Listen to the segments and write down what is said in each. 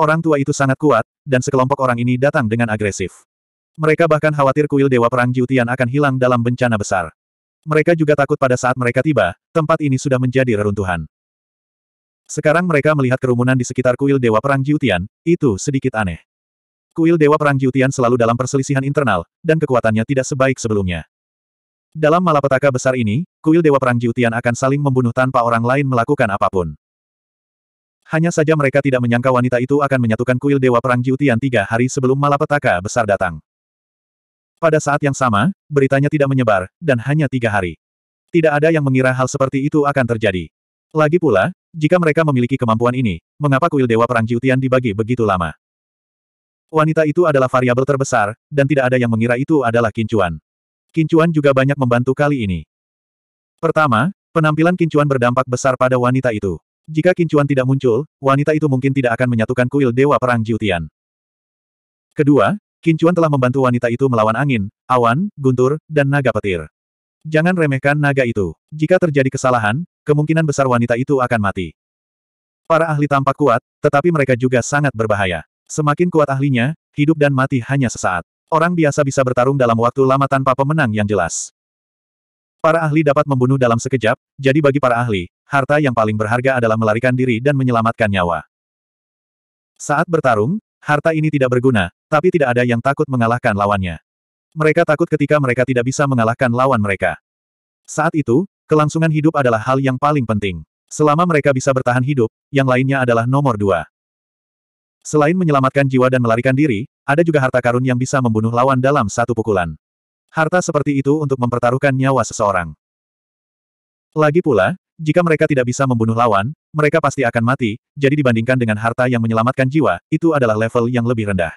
Orang tua itu sangat kuat, dan sekelompok orang ini datang dengan agresif. Mereka bahkan khawatir kuil Dewa Perang Jiutian akan hilang dalam bencana besar. Mereka juga takut pada saat mereka tiba, tempat ini sudah menjadi reruntuhan. Sekarang mereka melihat kerumunan di sekitar kuil Dewa Perang Jiutian, itu sedikit aneh. Kuil Dewa Perang Jiutian selalu dalam perselisihan internal, dan kekuatannya tidak sebaik sebelumnya. Dalam malapetaka besar ini, kuil Dewa Perang Jiutian akan saling membunuh tanpa orang lain melakukan apapun. Hanya saja mereka tidak menyangka wanita itu akan menyatukan kuil Dewa Perang Jiutian tiga hari sebelum malapetaka besar datang. Pada saat yang sama, beritanya tidak menyebar, dan hanya tiga hari. Tidak ada yang mengira hal seperti itu akan terjadi. Lagi pula, jika mereka memiliki kemampuan ini, mengapa kuil Dewa Perang Jiutian dibagi begitu lama? Wanita itu adalah variabel terbesar, dan tidak ada yang mengira itu adalah kincuan. Kincuan juga banyak membantu kali ini. Pertama, penampilan kincuan berdampak besar pada wanita itu. Jika Kincuan tidak muncul, wanita itu mungkin tidak akan menyatukan kuil Dewa Perang Jiutian. Kedua, Kincuan telah membantu wanita itu melawan angin, awan, guntur, dan naga petir. Jangan remehkan naga itu. Jika terjadi kesalahan, kemungkinan besar wanita itu akan mati. Para ahli tampak kuat, tetapi mereka juga sangat berbahaya. Semakin kuat ahlinya, hidup dan mati hanya sesaat. Orang biasa bisa bertarung dalam waktu lama tanpa pemenang yang jelas. Para ahli dapat membunuh dalam sekejap, jadi bagi para ahli, harta yang paling berharga adalah melarikan diri dan menyelamatkan nyawa. Saat bertarung, harta ini tidak berguna, tapi tidak ada yang takut mengalahkan lawannya. Mereka takut ketika mereka tidak bisa mengalahkan lawan mereka. Saat itu, kelangsungan hidup adalah hal yang paling penting. Selama mereka bisa bertahan hidup, yang lainnya adalah nomor dua. Selain menyelamatkan jiwa dan melarikan diri, ada juga harta karun yang bisa membunuh lawan dalam satu pukulan. Harta seperti itu untuk mempertaruhkan nyawa seseorang. Lagi pula, jika mereka tidak bisa membunuh lawan, mereka pasti akan mati, jadi dibandingkan dengan harta yang menyelamatkan jiwa, itu adalah level yang lebih rendah.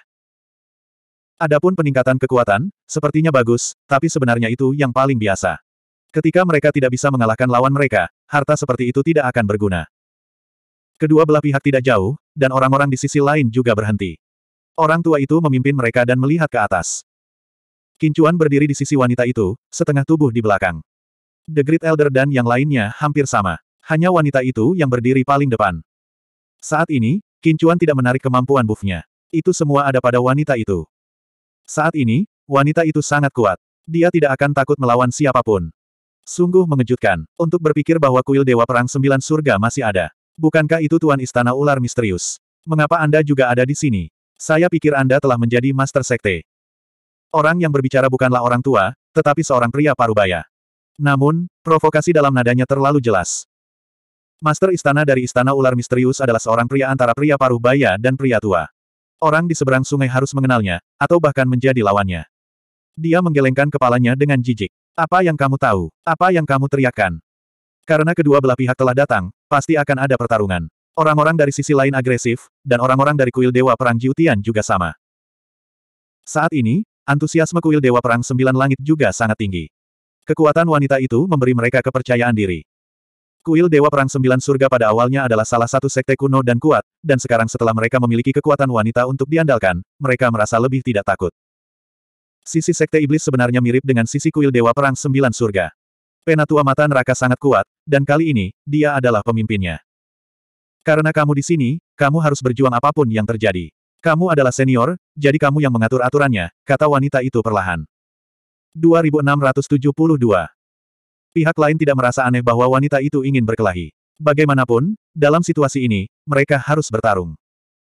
Adapun peningkatan kekuatan, sepertinya bagus, tapi sebenarnya itu yang paling biasa. Ketika mereka tidak bisa mengalahkan lawan mereka, harta seperti itu tidak akan berguna. Kedua belah pihak tidak jauh, dan orang-orang di sisi lain juga berhenti. Orang tua itu memimpin mereka dan melihat ke atas. Kincuan berdiri di sisi wanita itu, setengah tubuh di belakang. The Great Elder dan yang lainnya hampir sama. Hanya wanita itu yang berdiri paling depan. Saat ini, Kincuan tidak menarik kemampuan buffnya. Itu semua ada pada wanita itu. Saat ini, wanita itu sangat kuat. Dia tidak akan takut melawan siapapun. Sungguh mengejutkan, untuk berpikir bahwa kuil Dewa Perang Sembilan Surga masih ada. Bukankah itu Tuan Istana Ular Misterius? Mengapa Anda juga ada di sini? Saya pikir Anda telah menjadi Master Sekte. Orang yang berbicara bukanlah orang tua, tetapi seorang pria parubaya. Namun, provokasi dalam nadanya terlalu jelas. Master istana dari Istana Ular Misterius adalah seorang pria antara pria paruh baya dan pria tua. Orang di seberang sungai harus mengenalnya, atau bahkan menjadi lawannya. Dia menggelengkan kepalanya dengan jijik. Apa yang kamu tahu? Apa yang kamu teriakkan? Karena kedua belah pihak telah datang, pasti akan ada pertarungan. Orang-orang dari sisi lain agresif, dan orang-orang dari kuil Dewa Perang Jiutian juga sama. Saat ini, antusiasme kuil Dewa Perang Sembilan Langit juga sangat tinggi. Kekuatan wanita itu memberi mereka kepercayaan diri. Kuil Dewa Perang Sembilan Surga pada awalnya adalah salah satu sekte kuno dan kuat, dan sekarang setelah mereka memiliki kekuatan wanita untuk diandalkan, mereka merasa lebih tidak takut. Sisi sekte iblis sebenarnya mirip dengan sisi kuil Dewa Perang Sembilan Surga. Penatua Mata Neraka sangat kuat, dan kali ini, dia adalah pemimpinnya. Karena kamu di sini, kamu harus berjuang apapun yang terjadi. Kamu adalah senior, jadi kamu yang mengatur aturannya, kata wanita itu perlahan. 2672. Pihak lain tidak merasa aneh bahwa wanita itu ingin berkelahi. Bagaimanapun, dalam situasi ini, mereka harus bertarung.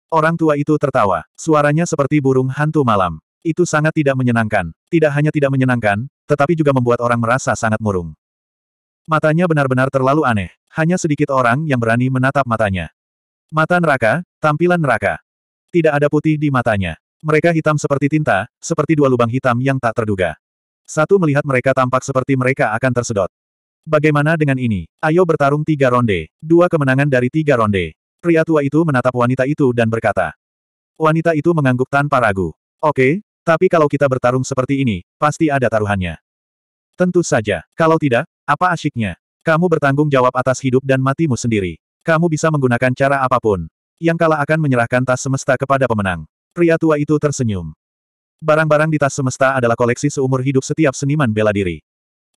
Orang tua itu tertawa. Suaranya seperti burung hantu malam. Itu sangat tidak menyenangkan. Tidak hanya tidak menyenangkan, tetapi juga membuat orang merasa sangat murung. Matanya benar-benar terlalu aneh. Hanya sedikit orang yang berani menatap matanya. Mata neraka, tampilan neraka. Tidak ada putih di matanya. Mereka hitam seperti tinta, seperti dua lubang hitam yang tak terduga. Satu melihat mereka tampak seperti mereka akan tersedot. Bagaimana dengan ini? Ayo bertarung tiga ronde. Dua kemenangan dari tiga ronde. Pria tua itu menatap wanita itu dan berkata. Wanita itu mengangguk tanpa ragu. Oke, tapi kalau kita bertarung seperti ini, pasti ada taruhannya. Tentu saja. Kalau tidak, apa asyiknya? Kamu bertanggung jawab atas hidup dan matimu sendiri. Kamu bisa menggunakan cara apapun. Yang kalah akan menyerahkan tas semesta kepada pemenang. Pria tua itu tersenyum. Barang-barang di tas semesta adalah koleksi seumur hidup setiap seniman bela diri.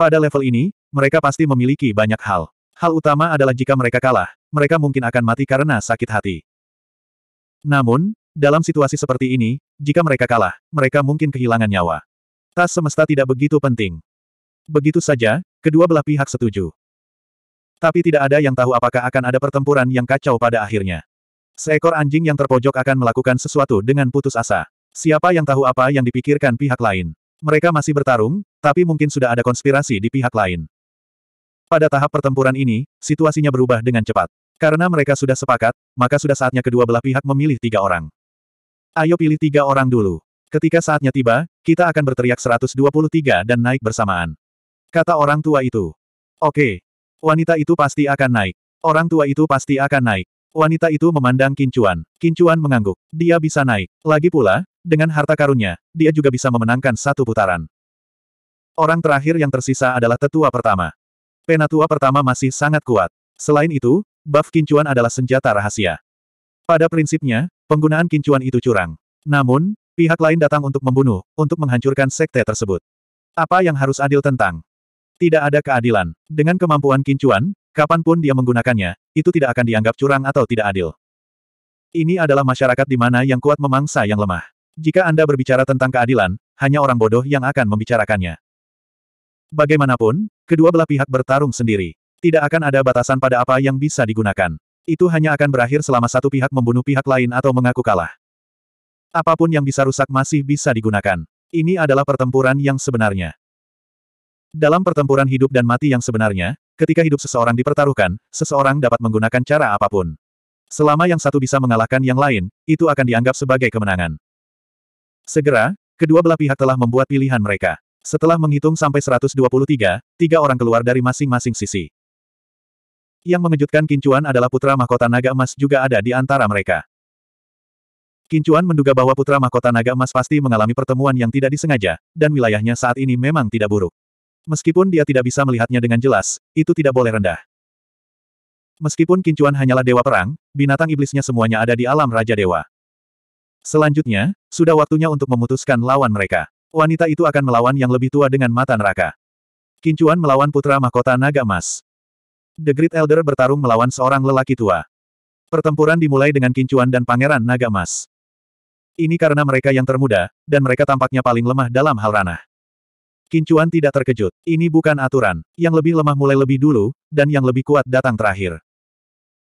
Pada level ini, mereka pasti memiliki banyak hal. Hal utama adalah jika mereka kalah, mereka mungkin akan mati karena sakit hati. Namun, dalam situasi seperti ini, jika mereka kalah, mereka mungkin kehilangan nyawa. Tas semesta tidak begitu penting. Begitu saja, kedua belah pihak setuju. Tapi tidak ada yang tahu apakah akan ada pertempuran yang kacau pada akhirnya. Seekor anjing yang terpojok akan melakukan sesuatu dengan putus asa. Siapa yang tahu apa yang dipikirkan pihak lain? Mereka masih bertarung, tapi mungkin sudah ada konspirasi di pihak lain. Pada tahap pertempuran ini, situasinya berubah dengan cepat. Karena mereka sudah sepakat, maka sudah saatnya kedua belah pihak memilih tiga orang. Ayo pilih tiga orang dulu. Ketika saatnya tiba, kita akan berteriak 123 dan naik bersamaan. Kata orang tua itu. Oke. Wanita itu pasti akan naik. Orang tua itu pasti akan naik. Wanita itu memandang Kincuan. Kincuan mengangguk. Dia bisa naik. Lagi pula, dengan harta karunnya, dia juga bisa memenangkan satu putaran. Orang terakhir yang tersisa adalah tetua pertama. Penatua pertama masih sangat kuat. Selain itu, buff Kincuan adalah senjata rahasia. Pada prinsipnya, penggunaan Kincuan itu curang. Namun, pihak lain datang untuk membunuh, untuk menghancurkan sekte tersebut. Apa yang harus adil tentang? Tidak ada keadilan. Dengan kemampuan Kincuan, Kapanpun dia menggunakannya, itu tidak akan dianggap curang atau tidak adil. Ini adalah masyarakat di mana yang kuat memangsa yang lemah. Jika Anda berbicara tentang keadilan, hanya orang bodoh yang akan membicarakannya. Bagaimanapun, kedua belah pihak bertarung sendiri. Tidak akan ada batasan pada apa yang bisa digunakan. Itu hanya akan berakhir selama satu pihak membunuh pihak lain atau mengaku kalah. Apapun yang bisa rusak masih bisa digunakan. Ini adalah pertempuran yang sebenarnya. Dalam pertempuran hidup dan mati yang sebenarnya, Ketika hidup seseorang dipertaruhkan, seseorang dapat menggunakan cara apapun. Selama yang satu bisa mengalahkan yang lain, itu akan dianggap sebagai kemenangan. Segera, kedua belah pihak telah membuat pilihan mereka. Setelah menghitung sampai 123, tiga orang keluar dari masing-masing sisi. Yang mengejutkan Kincuan adalah putra mahkota naga emas juga ada di antara mereka. Kincuan menduga bahwa putra mahkota naga emas pasti mengalami pertemuan yang tidak disengaja, dan wilayahnya saat ini memang tidak buruk. Meskipun dia tidak bisa melihatnya dengan jelas, itu tidak boleh rendah. Meskipun Kincuan hanyalah dewa perang, binatang iblisnya semuanya ada di alam Raja Dewa. Selanjutnya, sudah waktunya untuk memutuskan lawan mereka. Wanita itu akan melawan yang lebih tua dengan mata neraka. Kincuan melawan putra mahkota naga emas. The Great Elder bertarung melawan seorang lelaki tua. Pertempuran dimulai dengan Kincuan dan Pangeran Naga Emas. Ini karena mereka yang termuda, dan mereka tampaknya paling lemah dalam hal ranah. Kincuan tidak terkejut. Ini bukan aturan. Yang lebih lemah mulai lebih dulu, dan yang lebih kuat datang terakhir.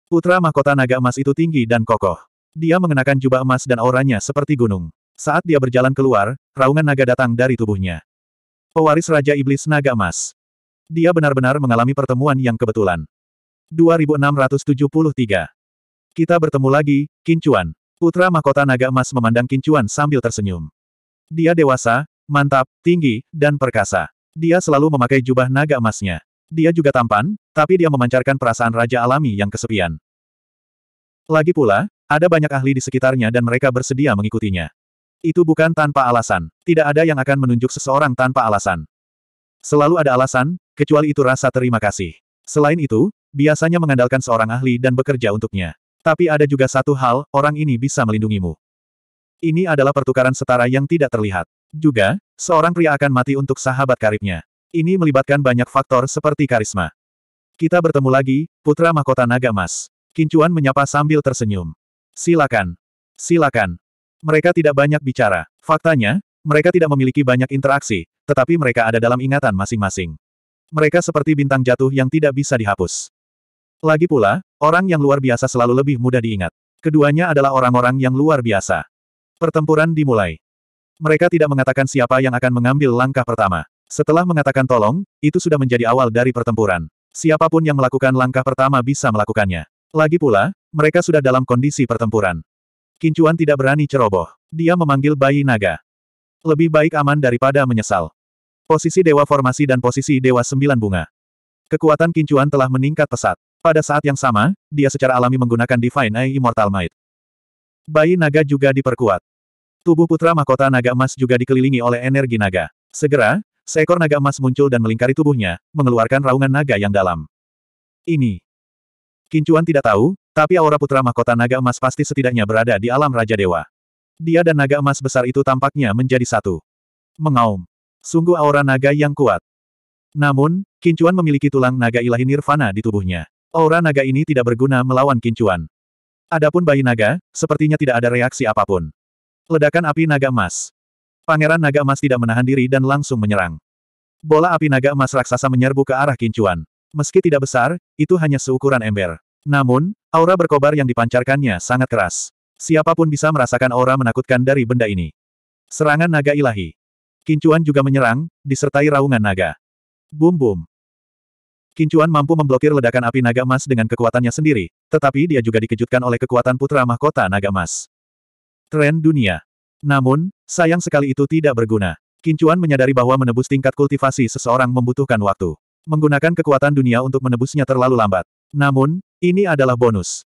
Putra mahkota naga emas itu tinggi dan kokoh. Dia mengenakan jubah emas dan auranya seperti gunung. Saat dia berjalan keluar, raungan naga datang dari tubuhnya. Pewaris Raja Iblis Naga Emas. Dia benar-benar mengalami pertemuan yang kebetulan. 2673. Kita bertemu lagi, Kincuan. Putra mahkota naga emas memandang Kincuan sambil tersenyum. Dia dewasa, mantap, tinggi, dan perkasa. Dia selalu memakai jubah naga emasnya. Dia juga tampan, tapi dia memancarkan perasaan Raja Alami yang kesepian. Lagi pula, ada banyak ahli di sekitarnya dan mereka bersedia mengikutinya. Itu bukan tanpa alasan. Tidak ada yang akan menunjuk seseorang tanpa alasan. Selalu ada alasan, kecuali itu rasa terima kasih. Selain itu, biasanya mengandalkan seorang ahli dan bekerja untuknya. Tapi ada juga satu hal, orang ini bisa melindungimu. Ini adalah pertukaran setara yang tidak terlihat. Juga, seorang pria akan mati untuk sahabat karibnya. Ini melibatkan banyak faktor seperti karisma. Kita bertemu lagi, Putra Mahkota Naga Mas. Kincuan menyapa sambil tersenyum. Silakan. Silakan. Mereka tidak banyak bicara. Faktanya, mereka tidak memiliki banyak interaksi, tetapi mereka ada dalam ingatan masing-masing. Mereka seperti bintang jatuh yang tidak bisa dihapus. Lagi pula, orang yang luar biasa selalu lebih mudah diingat. Keduanya adalah orang-orang yang luar biasa. Pertempuran dimulai. Mereka tidak mengatakan siapa yang akan mengambil langkah pertama. Setelah mengatakan tolong, itu sudah menjadi awal dari pertempuran. Siapapun yang melakukan langkah pertama bisa melakukannya. Lagi pula, mereka sudah dalam kondisi pertempuran. Kincuan tidak berani ceroboh. Dia memanggil bayi naga. Lebih baik aman daripada menyesal. Posisi Dewa Formasi dan posisi Dewa Sembilan Bunga. Kekuatan Kincuan telah meningkat pesat. Pada saat yang sama, dia secara alami menggunakan Divine Eye Immortal Might. Bayi naga juga diperkuat. Tubuh putra mahkota naga emas juga dikelilingi oleh energi naga. Segera, seekor naga emas muncul dan melingkari tubuhnya, mengeluarkan raungan naga yang dalam. Ini. Kincuan tidak tahu, tapi aura putra mahkota naga emas pasti setidaknya berada di alam Raja Dewa. Dia dan naga emas besar itu tampaknya menjadi satu. Mengaum. Sungguh aura naga yang kuat. Namun, Kincuan memiliki tulang naga ilahi nirvana di tubuhnya. Aura naga ini tidak berguna melawan Kincuan. Adapun bayi naga, sepertinya tidak ada reaksi apapun. Ledakan api naga emas. Pangeran naga emas tidak menahan diri dan langsung menyerang. Bola api naga emas raksasa menyerbu ke arah kincuan. Meski tidak besar, itu hanya seukuran ember. Namun, aura berkobar yang dipancarkannya sangat keras. Siapapun bisa merasakan aura menakutkan dari benda ini. Serangan naga ilahi. Kincuan juga menyerang, disertai raungan naga. Bum bum. Kincuan mampu memblokir ledakan api naga emas dengan kekuatannya sendiri, tetapi dia juga dikejutkan oleh kekuatan putra mahkota naga emas. Tren dunia. Namun, sayang sekali itu tidak berguna. Kincuan menyadari bahwa menebus tingkat kultivasi seseorang membutuhkan waktu. Menggunakan kekuatan dunia untuk menebusnya terlalu lambat. Namun, ini adalah bonus.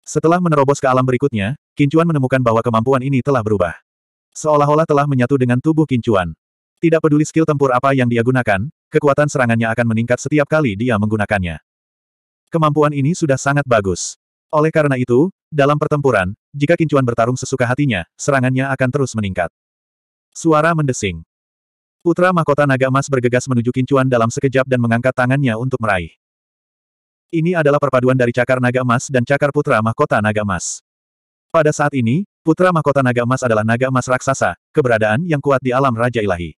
Setelah menerobos ke alam berikutnya, Kincuan menemukan bahwa kemampuan ini telah berubah. Seolah-olah telah menyatu dengan tubuh Kincuan. Tidak peduli skill tempur apa yang dia gunakan, kekuatan serangannya akan meningkat setiap kali dia menggunakannya. Kemampuan ini sudah sangat bagus. Oleh karena itu, dalam pertempuran, jika Kincuan bertarung sesuka hatinya, serangannya akan terus meningkat. Suara mendesing. Putra mahkota naga emas bergegas menuju Kincuan dalam sekejap dan mengangkat tangannya untuk meraih. Ini adalah perpaduan dari cakar naga emas dan cakar putra mahkota naga emas. Pada saat ini, putra mahkota naga emas adalah naga emas raksasa, keberadaan yang kuat di alam Raja Ilahi.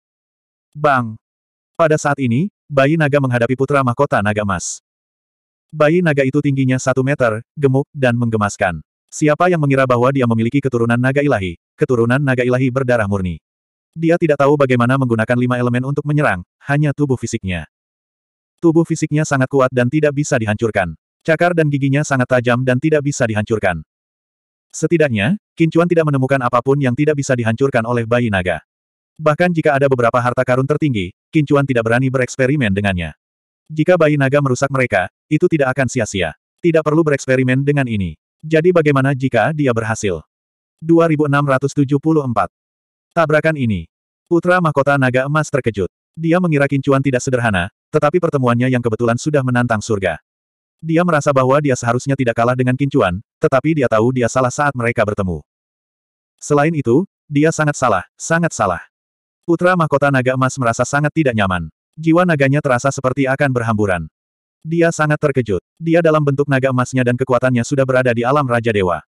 Bang! Pada saat ini, bayi naga menghadapi putra mahkota naga emas. Bayi naga itu tingginya satu meter, gemuk, dan menggemaskan. Siapa yang mengira bahwa dia memiliki keturunan naga ilahi? Keturunan naga ilahi berdarah murni. Dia tidak tahu bagaimana menggunakan lima elemen untuk menyerang, hanya tubuh fisiknya. Tubuh fisiknya sangat kuat dan tidak bisa dihancurkan. Cakar dan giginya sangat tajam dan tidak bisa dihancurkan. Setidaknya, Kincuan tidak menemukan apapun yang tidak bisa dihancurkan oleh bayi naga. Bahkan jika ada beberapa harta karun tertinggi, Kincuan tidak berani bereksperimen dengannya. Jika bayi naga merusak mereka, itu tidak akan sia-sia. Tidak perlu bereksperimen dengan ini. Jadi bagaimana jika dia berhasil? 2674. Tabrakan ini. Putra Mahkota Naga Emas terkejut. Dia mengira kincuan tidak sederhana, tetapi pertemuannya yang kebetulan sudah menantang surga. Dia merasa bahwa dia seharusnya tidak kalah dengan kincuan, tetapi dia tahu dia salah saat mereka bertemu. Selain itu, dia sangat salah, sangat salah. Putra mahkota naga emas merasa sangat tidak nyaman. Jiwa naganya terasa seperti akan berhamburan. Dia sangat terkejut. Dia dalam bentuk naga emasnya dan kekuatannya sudah berada di alam Raja Dewa.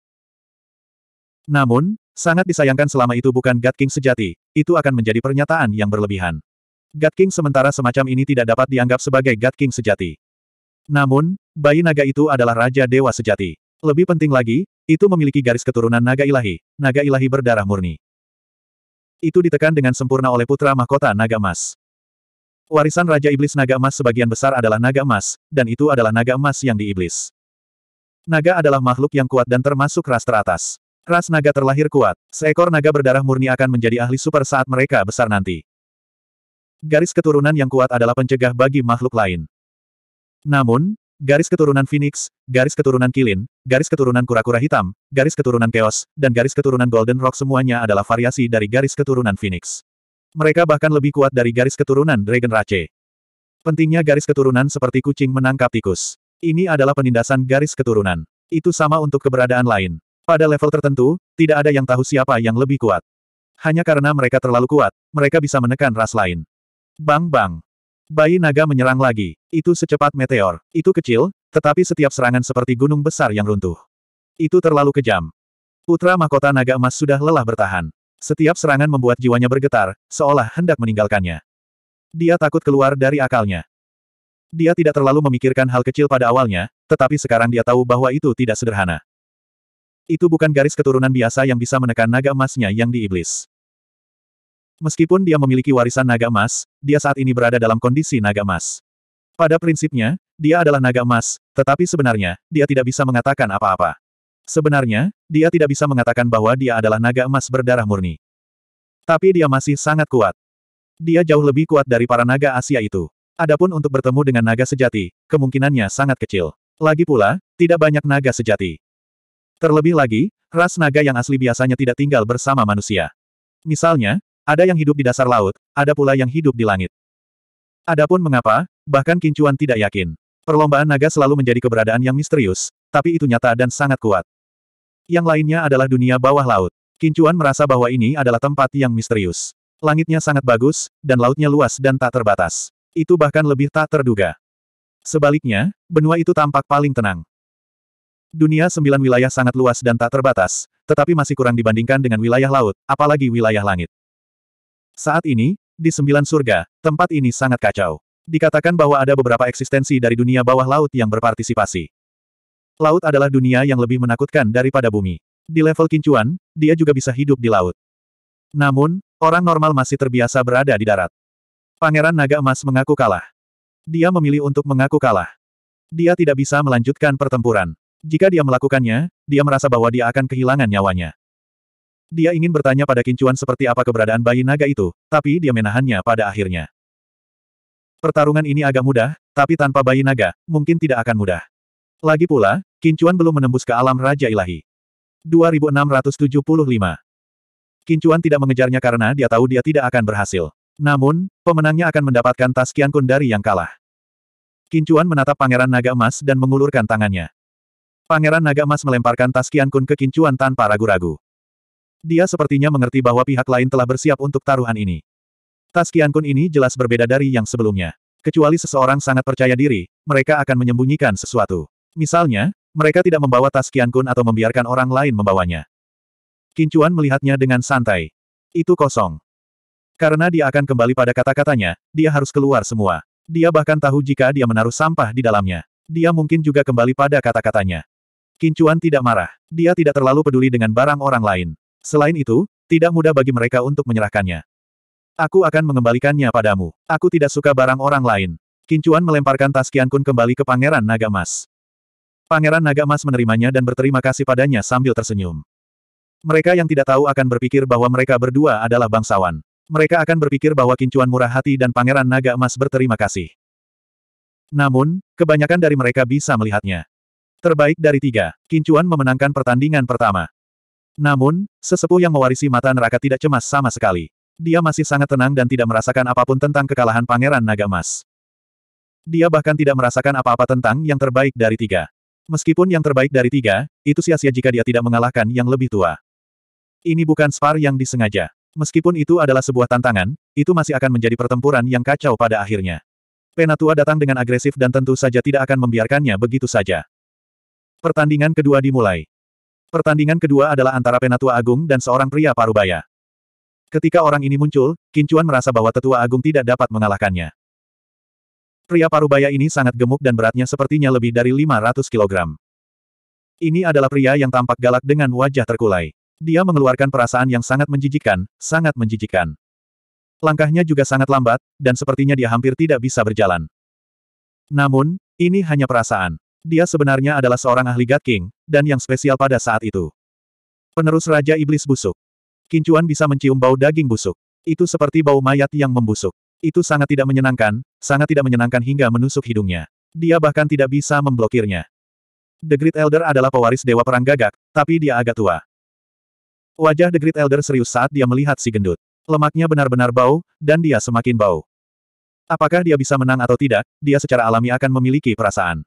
Namun, sangat disayangkan selama itu bukan God King sejati, itu akan menjadi pernyataan yang berlebihan. God King sementara semacam ini tidak dapat dianggap sebagai God King sejati. Namun, bayi naga itu adalah Raja Dewa sejati. Lebih penting lagi, itu memiliki garis keturunan naga ilahi, naga ilahi berdarah murni. Itu ditekan dengan sempurna oleh putra mahkota naga emas. Warisan Raja Iblis Naga Emas sebagian besar adalah naga emas, dan itu adalah naga emas yang di Iblis. Naga adalah makhluk yang kuat dan termasuk ras teratas. Ras naga terlahir kuat, seekor naga berdarah murni akan menjadi ahli super saat mereka besar nanti. Garis keturunan yang kuat adalah pencegah bagi makhluk lain. Namun, garis keturunan Phoenix, garis keturunan Kilin, garis keturunan kura-kura hitam, garis keturunan Chaos, dan garis keturunan Golden Rock semuanya adalah variasi dari garis keturunan Phoenix. Mereka bahkan lebih kuat dari garis keturunan Dragon Rache. Pentingnya garis keturunan seperti kucing menangkap tikus. Ini adalah penindasan garis keturunan. Itu sama untuk keberadaan lain. Pada level tertentu, tidak ada yang tahu siapa yang lebih kuat. Hanya karena mereka terlalu kuat, mereka bisa menekan ras lain. Bang-bang. Bayi naga menyerang lagi. Itu secepat meteor. Itu kecil, tetapi setiap serangan seperti gunung besar yang runtuh. Itu terlalu kejam. Putra mahkota naga emas sudah lelah bertahan. Setiap serangan membuat jiwanya bergetar, seolah hendak meninggalkannya. Dia takut keluar dari akalnya. Dia tidak terlalu memikirkan hal kecil pada awalnya, tetapi sekarang dia tahu bahwa itu tidak sederhana. Itu bukan garis keturunan biasa yang bisa menekan naga emasnya yang di iblis. Meskipun dia memiliki warisan naga emas, dia saat ini berada dalam kondisi naga emas. Pada prinsipnya, dia adalah naga emas, tetapi sebenarnya, dia tidak bisa mengatakan apa-apa. Sebenarnya, dia tidak bisa mengatakan bahwa dia adalah naga emas berdarah murni. Tapi dia masih sangat kuat. Dia jauh lebih kuat dari para naga Asia itu. Adapun untuk bertemu dengan naga sejati, kemungkinannya sangat kecil. Lagi pula, tidak banyak naga sejati. Terlebih lagi, ras naga yang asli biasanya tidak tinggal bersama manusia. Misalnya, ada yang hidup di dasar laut, ada pula yang hidup di langit. Adapun mengapa, bahkan Kincuan tidak yakin. Perlombaan naga selalu menjadi keberadaan yang misterius, tapi itu nyata dan sangat kuat. Yang lainnya adalah dunia bawah laut. Kincuan merasa bahwa ini adalah tempat yang misterius. Langitnya sangat bagus, dan lautnya luas dan tak terbatas. Itu bahkan lebih tak terduga. Sebaliknya, benua itu tampak paling tenang. Dunia sembilan wilayah sangat luas dan tak terbatas, tetapi masih kurang dibandingkan dengan wilayah laut, apalagi wilayah langit. Saat ini, di sembilan surga, tempat ini sangat kacau. Dikatakan bahwa ada beberapa eksistensi dari dunia bawah laut yang berpartisipasi. Laut adalah dunia yang lebih menakutkan daripada bumi. Di level kincuan, dia juga bisa hidup di laut. Namun, orang normal masih terbiasa berada di darat. Pangeran Naga Emas mengaku kalah. Dia memilih untuk mengaku kalah. Dia tidak bisa melanjutkan pertempuran. Jika dia melakukannya, dia merasa bahwa dia akan kehilangan nyawanya. Dia ingin bertanya pada kincuan seperti apa keberadaan bayi naga itu, tapi dia menahannya pada akhirnya. Pertarungan ini agak mudah, tapi tanpa bayi naga, mungkin tidak akan mudah. Lagi pula, Kincuan belum menembus ke alam Raja Ilahi. 2675 Kincuan tidak mengejarnya karena dia tahu dia tidak akan berhasil. Namun, pemenangnya akan mendapatkan tas Kian dari yang kalah. Kincuan menatap Pangeran Naga Emas dan mengulurkan tangannya. Pangeran Naga Emas melemparkan tas Kian ke Kincuan tanpa ragu-ragu. Dia sepertinya mengerti bahwa pihak lain telah bersiap untuk taruhan ini. Tas Kian ini jelas berbeda dari yang sebelumnya. Kecuali seseorang sangat percaya diri, mereka akan menyembunyikan sesuatu. Misalnya, mereka tidak membawa tas Qiankun atau membiarkan orang lain membawanya. Kincuan melihatnya dengan santai. Itu kosong. Karena dia akan kembali pada kata-katanya, dia harus keluar semua. Dia bahkan tahu jika dia menaruh sampah di dalamnya. Dia mungkin juga kembali pada kata-katanya. Kincuan tidak marah. Dia tidak terlalu peduli dengan barang orang lain. Selain itu, tidak mudah bagi mereka untuk menyerahkannya. Aku akan mengembalikannya padamu. Aku tidak suka barang orang lain. Kincuan melemparkan tas Qiankun kembali ke Pangeran Naga Mas. Pangeran Naga Emas menerimanya dan berterima kasih padanya sambil tersenyum. Mereka yang tidak tahu akan berpikir bahwa mereka berdua adalah bangsawan. Mereka akan berpikir bahwa kincuan murah hati dan Pangeran Naga Emas berterima kasih. Namun, kebanyakan dari mereka bisa melihatnya. Terbaik dari tiga, kincuan memenangkan pertandingan pertama. Namun, sesepuh yang mewarisi mata neraka tidak cemas sama sekali. Dia masih sangat tenang dan tidak merasakan apapun tentang kekalahan Pangeran Naga Emas. Dia bahkan tidak merasakan apa-apa tentang yang terbaik dari tiga. Meskipun yang terbaik dari tiga, itu sia-sia jika dia tidak mengalahkan yang lebih tua. Ini bukan spar yang disengaja. Meskipun itu adalah sebuah tantangan, itu masih akan menjadi pertempuran yang kacau pada akhirnya. Penatua datang dengan agresif dan tentu saja tidak akan membiarkannya begitu saja. Pertandingan kedua dimulai. Pertandingan kedua adalah antara Penatua Agung dan seorang pria parubaya. Ketika orang ini muncul, Kincuan merasa bahwa Tetua Agung tidak dapat mengalahkannya. Pria parubaya ini sangat gemuk dan beratnya sepertinya lebih dari 500 kg. Ini adalah pria yang tampak galak dengan wajah terkulai. Dia mengeluarkan perasaan yang sangat menjijikkan, sangat menjijikkan. Langkahnya juga sangat lambat, dan sepertinya dia hampir tidak bisa berjalan. Namun, ini hanya perasaan. Dia sebenarnya adalah seorang ahli God King, dan yang spesial pada saat itu. Penerus Raja Iblis Busuk. Kincuan bisa mencium bau daging busuk. Itu seperti bau mayat yang membusuk. Itu sangat tidak menyenangkan, sangat tidak menyenangkan hingga menusuk hidungnya. Dia bahkan tidak bisa memblokirnya. The Great Elder adalah pewaris Dewa Perang Gagak, tapi dia agak tua. Wajah The Great Elder serius saat dia melihat si gendut. Lemaknya benar-benar bau, dan dia semakin bau. Apakah dia bisa menang atau tidak, dia secara alami akan memiliki perasaan.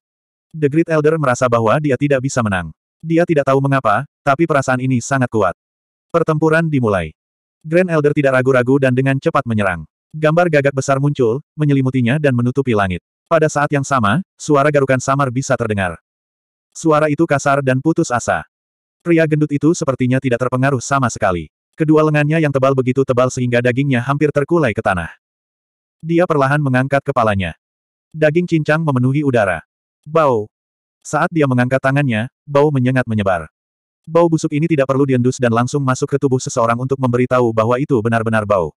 The Great Elder merasa bahwa dia tidak bisa menang. Dia tidak tahu mengapa, tapi perasaan ini sangat kuat. Pertempuran dimulai. Grand Elder tidak ragu-ragu dan dengan cepat menyerang. Gambar gagak besar muncul, menyelimutinya dan menutupi langit. Pada saat yang sama, suara garukan samar bisa terdengar. Suara itu kasar dan putus asa. Pria gendut itu sepertinya tidak terpengaruh sama sekali. Kedua lengannya yang tebal begitu tebal sehingga dagingnya hampir terkulai ke tanah. Dia perlahan mengangkat kepalanya. Daging cincang memenuhi udara. Bau. Saat dia mengangkat tangannya, bau menyengat menyebar. Bau busuk ini tidak perlu diendus dan langsung masuk ke tubuh seseorang untuk memberitahu bahwa itu benar-benar bau.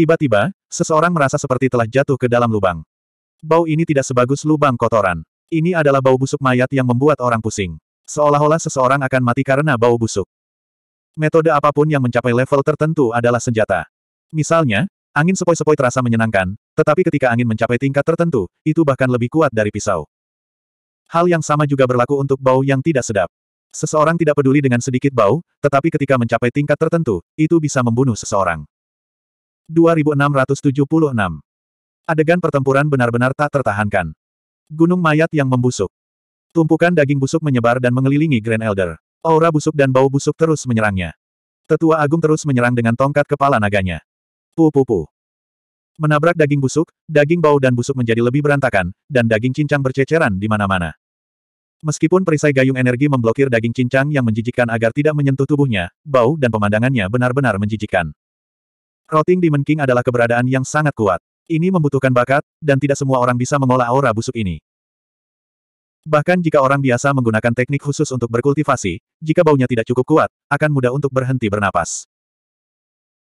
Tiba-tiba, seseorang merasa seperti telah jatuh ke dalam lubang. Bau ini tidak sebagus lubang kotoran. Ini adalah bau busuk mayat yang membuat orang pusing. Seolah-olah seseorang akan mati karena bau busuk. Metode apapun yang mencapai level tertentu adalah senjata. Misalnya, angin sepoi-sepoi terasa menyenangkan, tetapi ketika angin mencapai tingkat tertentu, itu bahkan lebih kuat dari pisau. Hal yang sama juga berlaku untuk bau yang tidak sedap. Seseorang tidak peduli dengan sedikit bau, tetapi ketika mencapai tingkat tertentu, itu bisa membunuh seseorang. 2676. Adegan pertempuran benar-benar tak tertahankan. Gunung mayat yang membusuk. Tumpukan daging busuk menyebar dan mengelilingi Grand Elder. Aura busuk dan bau busuk terus menyerangnya. Tetua Agung terus menyerang dengan tongkat kepala naganya. pupu Menabrak daging busuk, daging bau dan busuk menjadi lebih berantakan, dan daging cincang berceceran di mana-mana. Meskipun perisai gayung energi memblokir daging cincang yang menjijikkan agar tidak menyentuh tubuhnya, bau dan pemandangannya benar-benar menjijikkan. Rotting Demon King adalah keberadaan yang sangat kuat. Ini membutuhkan bakat, dan tidak semua orang bisa mengolah aura busuk ini. Bahkan jika orang biasa menggunakan teknik khusus untuk berkultivasi, jika baunya tidak cukup kuat, akan mudah untuk berhenti bernapas.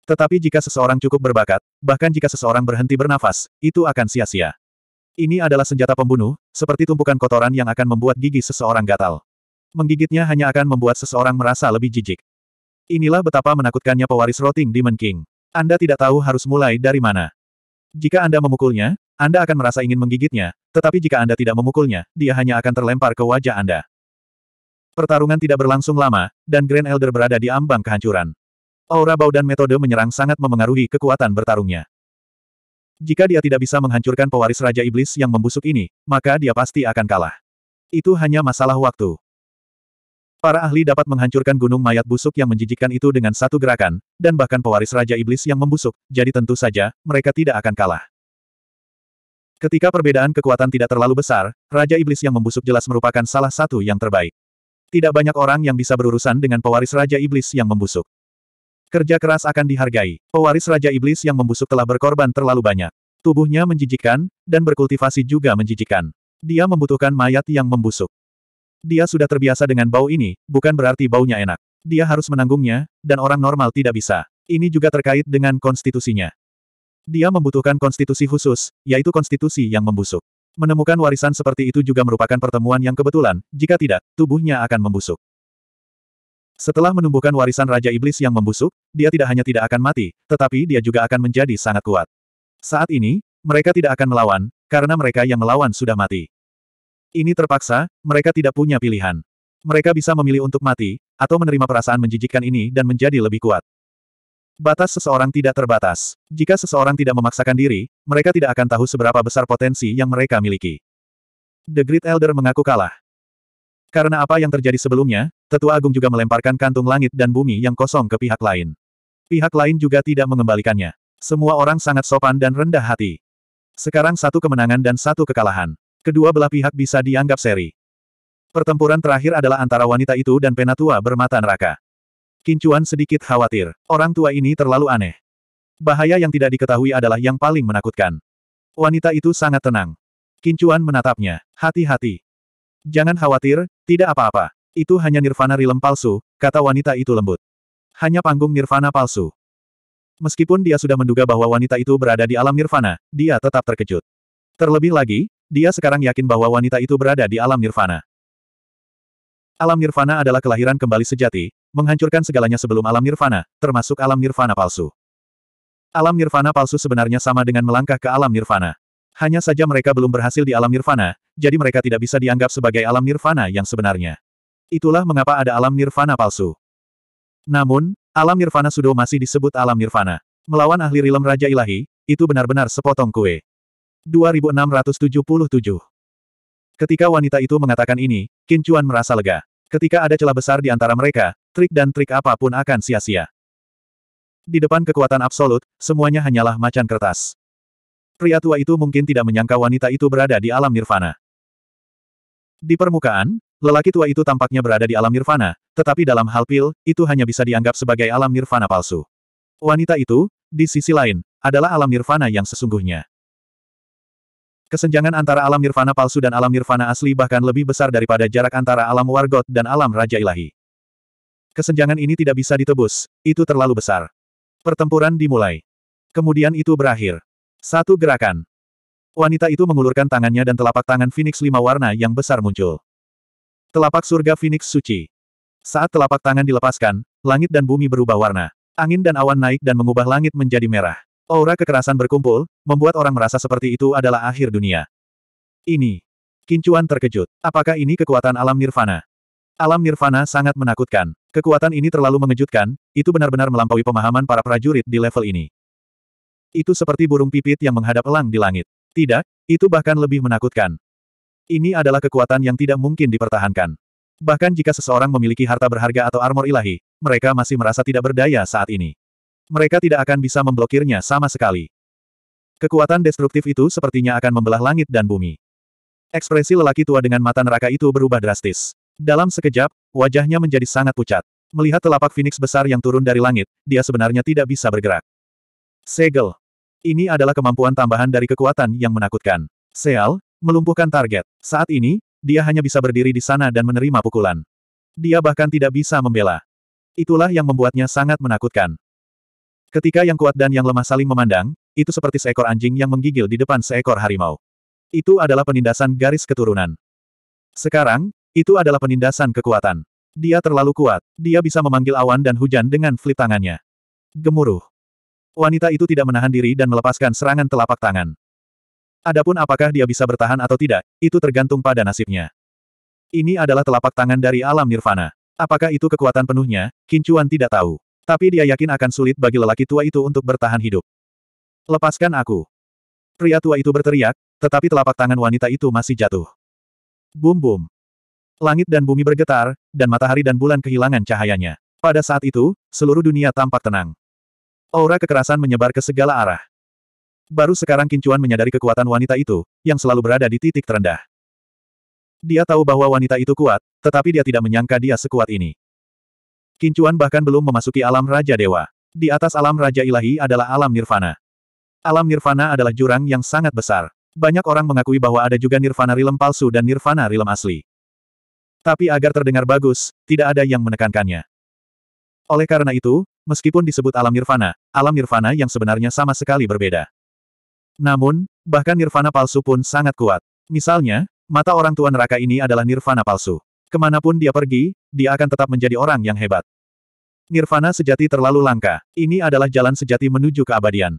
Tetapi jika seseorang cukup berbakat, bahkan jika seseorang berhenti bernafas, itu akan sia-sia. Ini adalah senjata pembunuh, seperti tumpukan kotoran yang akan membuat gigi seseorang gatal. Menggigitnya hanya akan membuat seseorang merasa lebih jijik. Inilah betapa menakutkannya pewaris Rotting Demon King. Anda tidak tahu harus mulai dari mana. Jika Anda memukulnya, Anda akan merasa ingin menggigitnya, tetapi jika Anda tidak memukulnya, dia hanya akan terlempar ke wajah Anda. Pertarungan tidak berlangsung lama, dan Grand Elder berada di ambang kehancuran. Aura bau dan metode menyerang sangat memengaruhi kekuatan bertarungnya. Jika dia tidak bisa menghancurkan pewaris Raja Iblis yang membusuk ini, maka dia pasti akan kalah. Itu hanya masalah waktu. Para ahli dapat menghancurkan gunung mayat busuk yang menjijikkan itu dengan satu gerakan, dan bahkan pewaris Raja Iblis yang membusuk, jadi tentu saja, mereka tidak akan kalah. Ketika perbedaan kekuatan tidak terlalu besar, Raja Iblis yang membusuk jelas merupakan salah satu yang terbaik. Tidak banyak orang yang bisa berurusan dengan pewaris Raja Iblis yang membusuk. Kerja keras akan dihargai. Pewaris Raja Iblis yang membusuk telah berkorban terlalu banyak. Tubuhnya menjijikan, dan berkultivasi juga menjijikan. Dia membutuhkan mayat yang membusuk. Dia sudah terbiasa dengan bau ini, bukan berarti baunya enak. Dia harus menanggungnya, dan orang normal tidak bisa. Ini juga terkait dengan konstitusinya. Dia membutuhkan konstitusi khusus, yaitu konstitusi yang membusuk. Menemukan warisan seperti itu juga merupakan pertemuan yang kebetulan, jika tidak, tubuhnya akan membusuk. Setelah menumbuhkan warisan Raja Iblis yang membusuk, dia tidak hanya tidak akan mati, tetapi dia juga akan menjadi sangat kuat. Saat ini, mereka tidak akan melawan, karena mereka yang melawan sudah mati. Ini terpaksa, mereka tidak punya pilihan. Mereka bisa memilih untuk mati, atau menerima perasaan menjijikkan ini dan menjadi lebih kuat. Batas seseorang tidak terbatas. Jika seseorang tidak memaksakan diri, mereka tidak akan tahu seberapa besar potensi yang mereka miliki. The Great Elder mengaku kalah. Karena apa yang terjadi sebelumnya, Tetua Agung juga melemparkan kantung langit dan bumi yang kosong ke pihak lain. Pihak lain juga tidak mengembalikannya. Semua orang sangat sopan dan rendah hati. Sekarang satu kemenangan dan satu kekalahan. Kedua belah pihak bisa dianggap seri. Pertempuran terakhir adalah antara wanita itu dan penatua bermata neraka. Kincuan sedikit khawatir. Orang tua ini terlalu aneh. Bahaya yang tidak diketahui adalah yang paling menakutkan. Wanita itu sangat tenang. Kincuan menatapnya. Hati-hati. Jangan khawatir, tidak apa-apa. Itu hanya nirvana rilem palsu, kata wanita itu lembut. Hanya panggung nirvana palsu. Meskipun dia sudah menduga bahwa wanita itu berada di alam nirvana, dia tetap terkejut. Terlebih lagi, dia sekarang yakin bahwa wanita itu berada di alam nirvana. Alam nirvana adalah kelahiran kembali sejati, menghancurkan segalanya sebelum alam nirvana, termasuk alam nirvana palsu. Alam nirvana palsu sebenarnya sama dengan melangkah ke alam nirvana. Hanya saja mereka belum berhasil di alam nirvana, jadi mereka tidak bisa dianggap sebagai alam nirvana yang sebenarnya. Itulah mengapa ada alam nirvana palsu. Namun, alam nirvana sudah masih disebut alam nirvana. Melawan ahli rilem Raja Ilahi, itu benar-benar sepotong kue. 2677. Ketika wanita itu mengatakan ini, Qin Chuan merasa lega. Ketika ada celah besar di antara mereka, trik dan trik apapun akan sia-sia. Di depan kekuatan absolut, semuanya hanyalah macan kertas. Pria tua itu mungkin tidak menyangka wanita itu berada di alam nirvana. Di permukaan, lelaki tua itu tampaknya berada di alam nirvana, tetapi dalam hal pil, itu hanya bisa dianggap sebagai alam nirvana palsu. Wanita itu, di sisi lain, adalah alam nirvana yang sesungguhnya. Kesenjangan antara alam nirvana palsu dan alam nirvana asli bahkan lebih besar daripada jarak antara alam wargot dan alam raja ilahi. Kesenjangan ini tidak bisa ditebus, itu terlalu besar. Pertempuran dimulai. Kemudian itu berakhir. Satu gerakan. Wanita itu mengulurkan tangannya dan telapak tangan Phoenix lima warna yang besar muncul. Telapak surga Phoenix suci. Saat telapak tangan dilepaskan, langit dan bumi berubah warna. Angin dan awan naik dan mengubah langit menjadi merah. Aura kekerasan berkumpul, membuat orang merasa seperti itu adalah akhir dunia. Ini. Kincuan terkejut. Apakah ini kekuatan alam nirvana? Alam nirvana sangat menakutkan. Kekuatan ini terlalu mengejutkan, itu benar-benar melampaui pemahaman para prajurit di level ini. Itu seperti burung pipit yang menghadap elang di langit. Tidak, itu bahkan lebih menakutkan. Ini adalah kekuatan yang tidak mungkin dipertahankan. Bahkan jika seseorang memiliki harta berharga atau armor ilahi, mereka masih merasa tidak berdaya saat ini. Mereka tidak akan bisa memblokirnya sama sekali. Kekuatan destruktif itu sepertinya akan membelah langit dan bumi. Ekspresi lelaki tua dengan mata neraka itu berubah drastis. Dalam sekejap, wajahnya menjadi sangat pucat. Melihat telapak Phoenix besar yang turun dari langit, dia sebenarnya tidak bisa bergerak. Segel. Ini adalah kemampuan tambahan dari kekuatan yang menakutkan. Seal, melumpuhkan target. Saat ini, dia hanya bisa berdiri di sana dan menerima pukulan. Dia bahkan tidak bisa membela. Itulah yang membuatnya sangat menakutkan. Ketika yang kuat dan yang lemah saling memandang, itu seperti seekor anjing yang menggigil di depan seekor harimau. Itu adalah penindasan garis keturunan. Sekarang, itu adalah penindasan kekuatan. Dia terlalu kuat. Dia bisa memanggil awan dan hujan dengan flip tangannya. Gemuruh. Wanita itu tidak menahan diri dan melepaskan serangan telapak tangan. Adapun apakah dia bisa bertahan atau tidak, itu tergantung pada nasibnya. Ini adalah telapak tangan dari alam nirvana. Apakah itu kekuatan penuhnya, Kincuan tidak tahu. Tapi dia yakin akan sulit bagi lelaki tua itu untuk bertahan hidup. Lepaskan aku. Pria tua itu berteriak, tetapi telapak tangan wanita itu masih jatuh. Bum bum. Langit dan bumi bergetar, dan matahari dan bulan kehilangan cahayanya. Pada saat itu, seluruh dunia tampak tenang. Aura kekerasan menyebar ke segala arah. Baru sekarang Kincuan menyadari kekuatan wanita itu, yang selalu berada di titik terendah. Dia tahu bahwa wanita itu kuat, tetapi dia tidak menyangka dia sekuat ini. Kincuan bahkan belum memasuki alam Raja Dewa. Di atas alam Raja Ilahi adalah alam Nirvana. Alam Nirvana adalah jurang yang sangat besar. Banyak orang mengakui bahwa ada juga Nirvana Rilem palsu dan Nirvana Rilem asli. Tapi agar terdengar bagus, tidak ada yang menekankannya. Oleh karena itu, meskipun disebut alam nirvana, alam nirvana yang sebenarnya sama sekali berbeda. Namun, bahkan nirvana palsu pun sangat kuat. Misalnya, mata orang tua neraka ini adalah nirvana palsu. Kemanapun dia pergi, dia akan tetap menjadi orang yang hebat. Nirvana sejati terlalu langka. Ini adalah jalan sejati menuju keabadian.